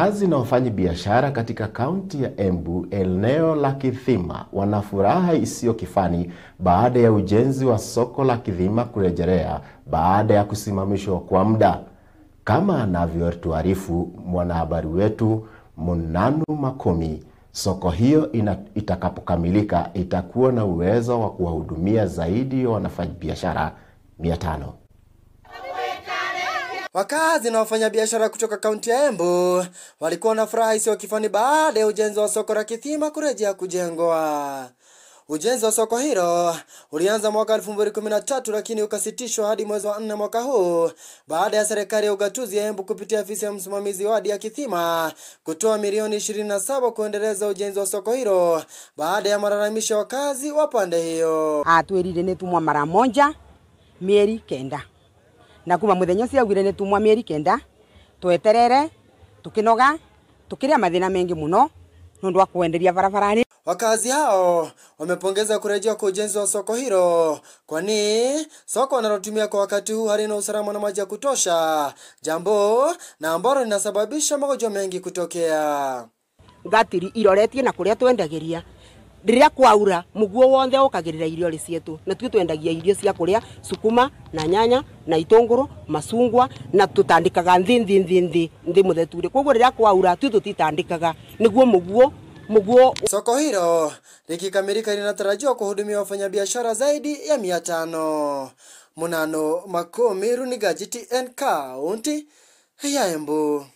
Wakazi na wafanyabiashara katika kaunti ya Embu eneo la Kithima wana furaha isiyo kifani baada ya ujenzi wa soko la Kithima kurejelea baada ya kusimamishwa kwa muda, kama anavyotuarifu mwanahabari wetu Munanu makumi Soko hiyo ina, itakapokamilika itakuwa na uwezo wa kuwahudumia zaidi ya wanafanyabiashara mia tano. Wakazi na wafanyabiashara kutoka kaunti ya Embu walikuwa na furaha isiyo kifani baada ya ujenzi wa soko la Kithima kurejea kujengwa. Ujenzi wa soko hilo ulianza mwaka 2013 lakini ukasitishwa hadi mwezi wa nne mwaka huu baada ya serikali ya ugatuzi ya Embu kupitia afisi ya msimamizi wadi ya Kithima kutoa milioni 27 kuendeleza ujenzi wa soko hilo baada ya malalamisho ya wakazi wa pande hiyo. Atwerire ni mara moja mieri kenda na kuma muthenya cia gwire ni tumwa mieri kenda tweterere tukinoga tukiria mathina mengi muno nundu wa kuenderia barabarani. Wakazi hao wamepongeza kurejea kwa ujenzi wa soko hilo, kwani soko wanalotumia kwa wakati huu halina usalama na maji ya kutosha, jambo na ambalo linasababisha magonjwa mengi kutokea. Gatiri iroretie na kuria twendagiria rä kwaura muguo wothe ukagirira irio rä cietå na tuä twendagia irio cia kå a sukuma na nyanya na itångå macungwa na tå tandä kaga thä thä thä nthä nthä må theturä koguo rä rä a kwaura tuä tå titandä kaga nä guo må guo Muguo. Soko hilo likikamilika linatarajiwa zaidi ya mia tano. Munano Makumi, runiga GTN, kaunti ya Embu.